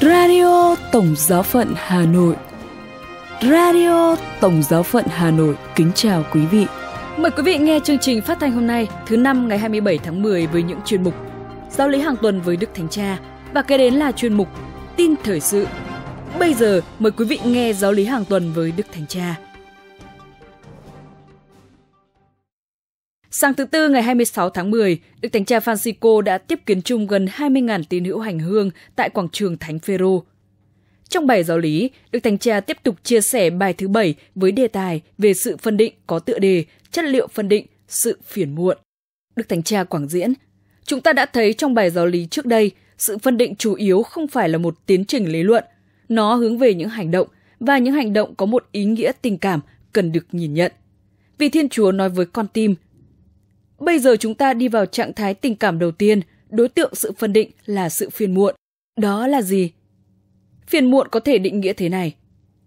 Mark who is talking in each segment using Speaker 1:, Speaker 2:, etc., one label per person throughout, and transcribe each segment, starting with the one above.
Speaker 1: Radio Tổng Giáo phận Hà Nội. Radio Tổng Giáo phận Hà Nội kính chào quý vị. Mời quý vị nghe chương trình phát thanh hôm nay, thứ năm ngày 27 tháng 10 với những chuyên mục Giáo lý hàng tuần với Đức Thánh Cha và kế đến là chuyên mục Tin thời sự. Bây giờ mời quý vị nghe giáo lý hàng tuần với Đức Thánh Cha. Sáng thứ Tư ngày 26 tháng 10, Đức Thánh Cha Francisco đã tiếp kiến chung gần 20.000 tín hữu hành hương tại quảng trường Thánh Phaero. Trong bài giáo lý, Đức Thánh Cha tiếp tục chia sẻ bài thứ bảy với đề tài về sự phân định có tựa đề chất liệu phân định, sự phiền muộn. Đức Thánh Cha quảng diễn, chúng ta đã thấy trong bài giáo lý trước đây, sự phân định chủ yếu không phải là một tiến trình lý luận, nó hướng về những hành động và những hành động có một ý nghĩa tình cảm cần được nhìn nhận. Vì Thiên Chúa nói với con tim – Bây giờ chúng ta đi vào trạng thái tình cảm đầu tiên, đối tượng sự phân định là sự phiền muộn. Đó là gì? Phiền muộn có thể định nghĩa thế này.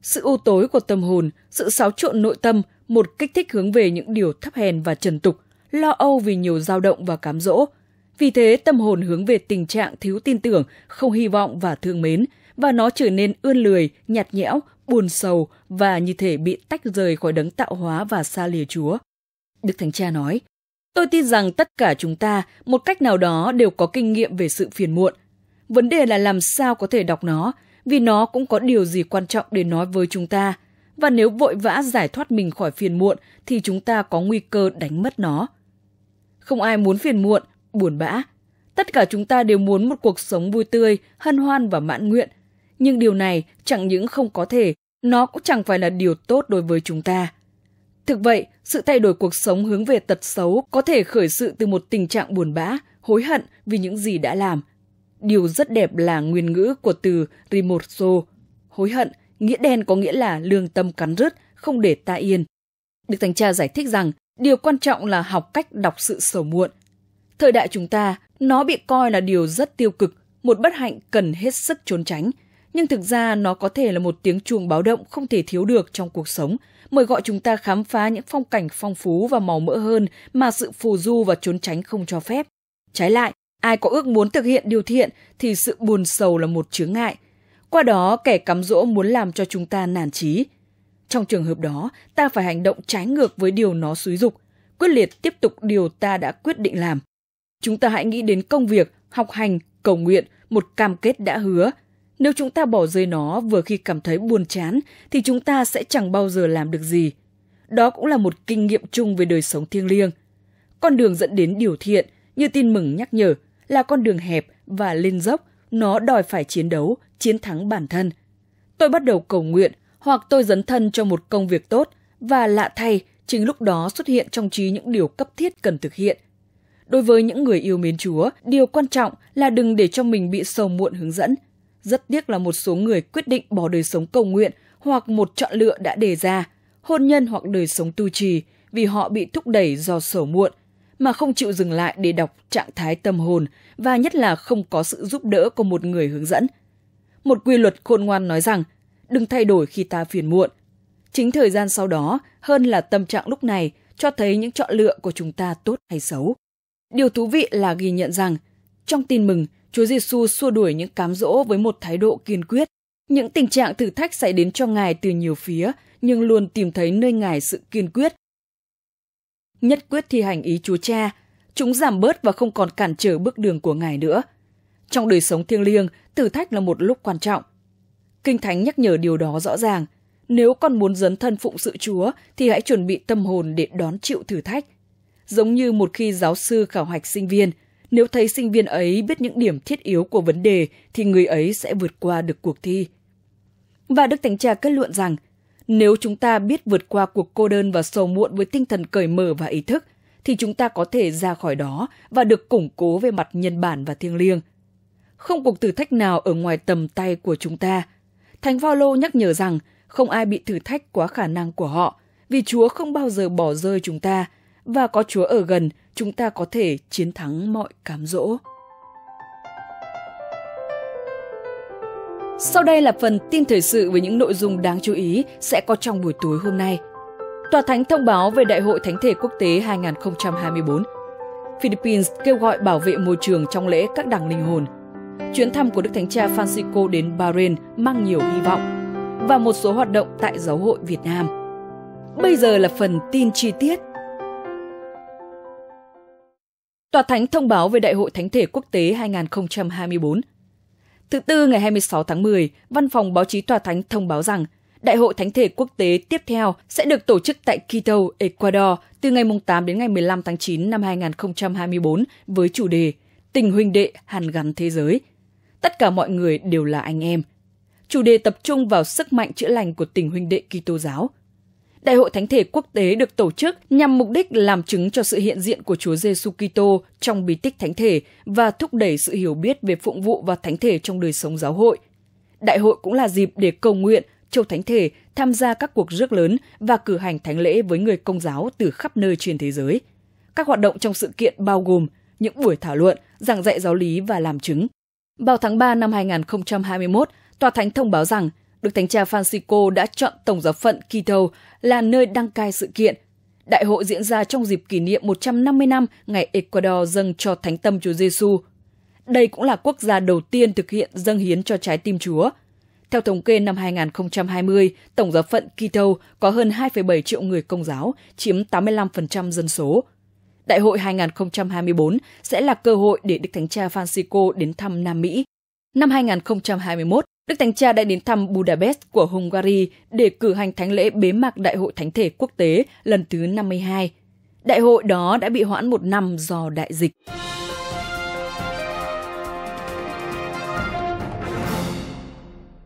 Speaker 1: Sự u tối của tâm hồn, sự xáo trộn nội tâm, một kích thích hướng về những điều thấp hèn và trần tục, lo âu vì nhiều dao động và cám dỗ. Vì thế, tâm hồn hướng về tình trạng thiếu tin tưởng, không hy vọng và thương mến, và nó trở nên ươn lười, nhạt nhẽo, buồn sầu và như thể bị tách rời khỏi đấng tạo hóa và xa lìa Chúa. Đức Thánh Cha nói, Tôi tin rằng tất cả chúng ta, một cách nào đó đều có kinh nghiệm về sự phiền muộn. Vấn đề là làm sao có thể đọc nó, vì nó cũng có điều gì quan trọng để nói với chúng ta. Và nếu vội vã giải thoát mình khỏi phiền muộn thì chúng ta có nguy cơ đánh mất nó. Không ai muốn phiền muộn, buồn bã. Tất cả chúng ta đều muốn một cuộc sống vui tươi, hân hoan và mãn nguyện. Nhưng điều này chẳng những không có thể, nó cũng chẳng phải là điều tốt đối với chúng ta. Thực vậy, sự thay đổi cuộc sống hướng về tật xấu có thể khởi sự từ một tình trạng buồn bã, hối hận vì những gì đã làm. Điều rất đẹp là nguyên ngữ của từ rimorso, hối hận, nghĩa đen có nghĩa là lương tâm cắn rứt, không để ta yên. Đức Thánh Cha giải thích rằng, điều quan trọng là học cách đọc sự sầu muộn. Thời đại chúng ta, nó bị coi là điều rất tiêu cực, một bất hạnh cần hết sức trốn tránh – nhưng thực ra nó có thể là một tiếng chuông báo động không thể thiếu được trong cuộc sống, mời gọi chúng ta khám phá những phong cảnh phong phú và màu mỡ hơn mà sự phù du và trốn tránh không cho phép. Trái lại, ai có ước muốn thực hiện điều thiện thì sự buồn sầu là một chướng ngại. Qua đó, kẻ cắm dỗ muốn làm cho chúng ta nản trí. Trong trường hợp đó, ta phải hành động trái ngược với điều nó xúi dục, quyết liệt tiếp tục điều ta đã quyết định làm. Chúng ta hãy nghĩ đến công việc, học hành, cầu nguyện, một cam kết đã hứa – nếu chúng ta bỏ rơi nó vừa khi cảm thấy buồn chán thì chúng ta sẽ chẳng bao giờ làm được gì. Đó cũng là một kinh nghiệm chung về đời sống thiêng liêng. Con đường dẫn đến điều thiện, như tin mừng nhắc nhở, là con đường hẹp và lên dốc, nó đòi phải chiến đấu, chiến thắng bản thân. Tôi bắt đầu cầu nguyện hoặc tôi dấn thân cho một công việc tốt và lạ thay, chính lúc đó xuất hiện trong trí những điều cấp thiết cần thực hiện. Đối với những người yêu mến Chúa, điều quan trọng là đừng để cho mình bị sầu muộn hướng dẫn – rất tiếc là một số người quyết định bỏ đời sống cầu nguyện hoặc một chọn lựa đã đề ra, hôn nhân hoặc đời sống tu trì vì họ bị thúc đẩy do sổ muộn, mà không chịu dừng lại để đọc trạng thái tâm hồn và nhất là không có sự giúp đỡ của một người hướng dẫn. Một quy luật khôn ngoan nói rằng, đừng thay đổi khi ta phiền muộn. Chính thời gian sau đó hơn là tâm trạng lúc này cho thấy những chọn lựa của chúng ta tốt hay xấu. Điều thú vị là ghi nhận rằng, trong tin mừng, Chúa Giêsu xua đuổi những cám dỗ với một thái độ kiên quyết. Những tình trạng thử thách xảy đến cho Ngài từ nhiều phía, nhưng luôn tìm thấy nơi Ngài sự kiên quyết. Nhất quyết thi hành ý Chúa Cha, chúng giảm bớt và không còn cản trở bước đường của Ngài nữa. Trong đời sống thiêng liêng, thử thách là một lúc quan trọng. Kinh Thánh nhắc nhở điều đó rõ ràng. Nếu con muốn dấn thân phụng sự Chúa thì hãy chuẩn bị tâm hồn để đón chịu thử thách. Giống như một khi giáo sư khảo hạch sinh viên – nếu thấy sinh viên ấy biết những điểm thiết yếu của vấn đề thì người ấy sẽ vượt qua được cuộc thi. Và Đức Thánh Cha kết luận rằng, nếu chúng ta biết vượt qua cuộc cô đơn và sầu muộn với tinh thần cởi mở và ý thức, thì chúng ta có thể ra khỏi đó và được củng cố về mặt nhân bản và thiêng liêng. Không cuộc thử thách nào ở ngoài tầm tay của chúng ta. Thánh Phaolô nhắc nhở rằng không ai bị thử thách quá khả năng của họ, vì Chúa không bao giờ bỏ rơi chúng ta và có Chúa ở gần chúng ta có thể chiến thắng mọi cám dỗ. Sau đây là phần tin thời sự với những nội dung đáng chú ý sẽ có trong buổi tối hôm nay. Tòa Thánh thông báo về Đại hội Thánh thể quốc tế 2024. Philippines kêu gọi bảo vệ môi trường trong lễ các đảng linh hồn. Chuyến thăm của Đức Thánh Cha Francisco đến Bahrain mang nhiều hy vọng và một số hoạt động tại Giáo hội Việt Nam. Bây giờ là phần tin chi tiết. Tòa Thánh thông báo về Đại hội Thánh thể quốc tế 2024. Thứ Tư ngày 26 tháng 10, Văn phòng Báo chí Tòa Thánh thông báo rằng Đại hội Thánh thể quốc tế tiếp theo sẽ được tổ chức tại Quito, Ecuador từ ngày 8 đến ngày 15 tháng 9 năm 2024 với chủ đề Tình huynh đệ hàn gắn thế giới. Tất cả mọi người đều là anh em. Chủ đề tập trung vào sức mạnh chữa lành của tình huynh đệ Kitô giáo – Đại hội Thánh thể quốc tế được tổ chức nhằm mục đích làm chứng cho sự hiện diện của Chúa Giêsu Kitô trong bí tích thánh thể và thúc đẩy sự hiểu biết về phụng vụ và thánh thể trong đời sống giáo hội. Đại hội cũng là dịp để cầu nguyện châu thánh thể tham gia các cuộc rước lớn và cử hành thánh lễ với người công giáo từ khắp nơi trên thế giới. Các hoạt động trong sự kiện bao gồm những buổi thảo luận, giảng dạy giáo lý và làm chứng. Vào tháng 3 năm 2021, Tòa Thánh thông báo rằng Đức Thánh Cha Francisco đã chọn Tổng giáo phận Quito là nơi đăng cai sự kiện. Đại hội diễn ra trong dịp kỷ niệm 150 năm ngày Ecuador dâng cho Thánh Tâm Chúa Giêsu. Đây cũng là quốc gia đầu tiên thực hiện dâng hiến cho trái tim Chúa. Theo thống kê năm 2020, Tổng giáo phận Quito có hơn 2,7 triệu người công giáo, chiếm 85% dân số. Đại hội 2024 sẽ là cơ hội để Đức Thánh Cha Francisco đến thăm Nam Mỹ. Năm 2021, Đức Thánh Cha đã đến thăm Budapest của Hungary để cử hành thánh lễ bế mạc Đại hội Thánh thể quốc tế lần thứ 52. Đại hội đó đã bị hoãn một năm do đại dịch.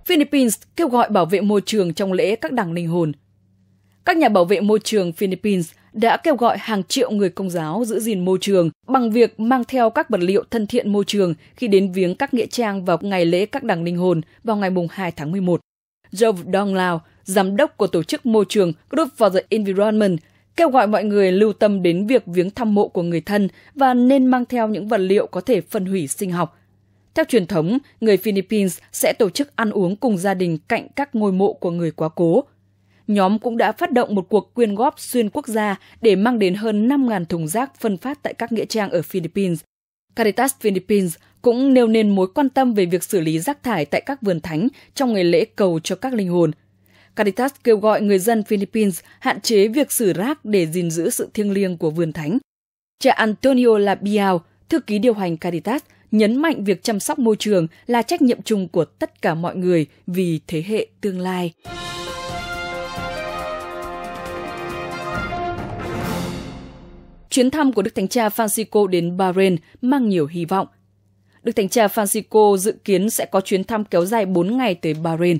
Speaker 1: Philippines kêu gọi bảo vệ môi trường trong lễ các đảng linh hồn. Các nhà bảo vệ môi trường Philippines đã kêu gọi hàng triệu người công giáo giữ gìn môi trường bằng việc mang theo các vật liệu thân thiện môi trường khi đến viếng các nghĩa trang vào ngày lễ các đảng linh hồn vào ngày 2 tháng 11. Joe Donglao, giám đốc của tổ chức môi trường Group for the Environment, kêu gọi mọi người lưu tâm đến việc viếng thăm mộ của người thân và nên mang theo những vật liệu có thể phân hủy sinh học. Theo truyền thống, người Philippines sẽ tổ chức ăn uống cùng gia đình cạnh các ngôi mộ của người quá cố nhóm cũng đã phát động một cuộc quyên góp xuyên quốc gia để mang đến hơn 5.000 thùng rác phân phát tại các nghĩa trang ở Philippines. Caritas Philippines cũng nêu nên mối quan tâm về việc xử lý rác thải tại các vườn thánh trong ngày lễ cầu cho các linh hồn. Caritas kêu gọi người dân Philippines hạn chế việc xử rác để gìn giữ sự thiêng liêng của vườn thánh. Cha Antonio Labiao, thư ký điều hành Caritas, nhấn mạnh việc chăm sóc môi trường là trách nhiệm chung của tất cả mọi người vì thế hệ tương lai. Chuyến thăm của Đức Thánh Cha Francisco đến Bahrain mang nhiều hy vọng. Đức Thánh Cha Francisco dự kiến sẽ có chuyến thăm kéo dài 4 ngày tới Bahrain.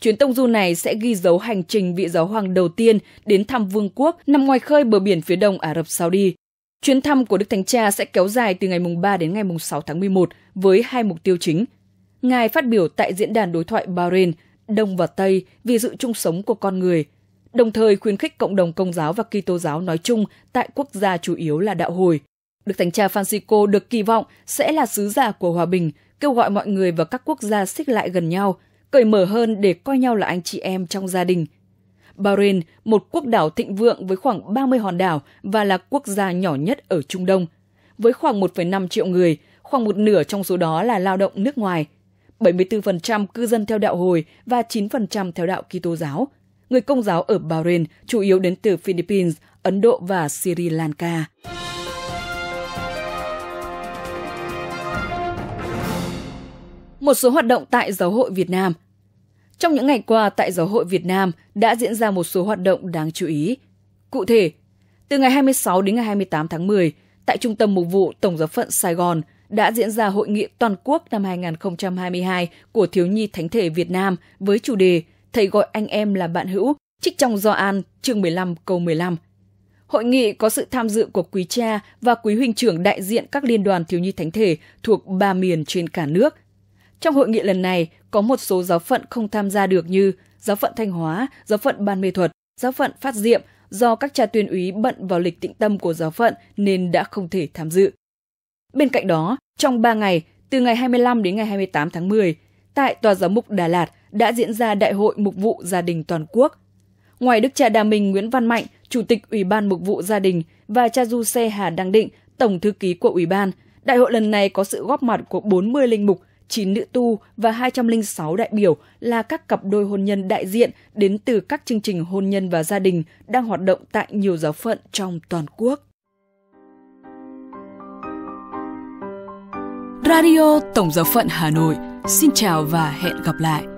Speaker 1: Chuyến tông du này sẽ ghi dấu hành trình vị giáo hoàng đầu tiên đến thăm vương quốc nằm ngoài khơi bờ biển phía đông Ả Rập Saudi. Chuyến thăm của Đức Thánh Cha sẽ kéo dài từ ngày 3 đến ngày 6 tháng 11 với hai mục tiêu chính. Ngài phát biểu tại diễn đàn đối thoại Bahrain, Đông và Tây vì sự chung sống của con người – đồng thời khuyến khích cộng đồng công giáo và Kitô giáo nói chung tại quốc gia chủ yếu là đạo hồi. Đức Thánh Cha Francisco được kỳ vọng sẽ là sứ giả của hòa bình, kêu gọi mọi người và các quốc gia xích lại gần nhau, cởi mở hơn để coi nhau là anh chị em trong gia đình. Bahrain, một quốc đảo thịnh vượng với khoảng 30 hòn đảo và là quốc gia nhỏ nhất ở Trung Đông. Với khoảng 1,5 triệu người, khoảng một nửa trong số đó là lao động nước ngoài – 74% cư dân theo đạo hồi và 9% theo đạo Kitô giáo – người công giáo ở Bahrain chủ yếu đến từ Philippines, Ấn Độ và Sri Lanka. Một số hoạt động tại Giáo hội Việt Nam Trong những ngày qua, tại Giáo hội Việt Nam đã diễn ra một số hoạt động đáng chú ý. Cụ thể, từ ngày 26 đến ngày 28 tháng 10, tại Trung tâm Mục vụ Tổng giáo phận Sài Gòn đã diễn ra Hội nghị Toàn quốc năm 2022 của Thiếu nhi Thánh thể Việt Nam với chủ đề – thầy gọi anh em là bạn hữu, trích trong do Gioan chương 15 câu 15. Hội nghị có sự tham dự của quý cha và quý huynh trưởng đại diện các liên đoàn thiếu nhi thánh thể thuộc ba miền trên cả nước. Trong hội nghị lần này, có một số giáo phận không tham gia được như giáo phận Thanh Hóa, giáo phận Ban Mê Thuật, giáo phận Phát Diệm do các cha tuyên úy bận vào lịch tịnh tâm của giáo phận nên đã không thể tham dự. Bên cạnh đó, trong 3 ngày, từ ngày 25 đến ngày 28 tháng 10, tại Tòa Giáo mục Đà Lạt đã diễn ra Đại hội Mục vụ Gia đình Toàn quốc. Ngoài Đức cha Đà Minh Nguyễn Văn Mạnh, Chủ tịch Ủy ban Mục vụ Gia đình và cha Du Xe Hà Đăng Định, Tổng Thư ký của Ủy ban, đại hội lần này có sự góp mặt của 40 linh mục, 9 nữ tu và 206 đại biểu là các cặp đôi hôn nhân đại diện đến từ các chương trình hôn nhân và gia đình đang hoạt động tại nhiều giáo phận trong toàn quốc. Radio Tổng giáo phận Hà Nội xin chào và hẹn gặp lại.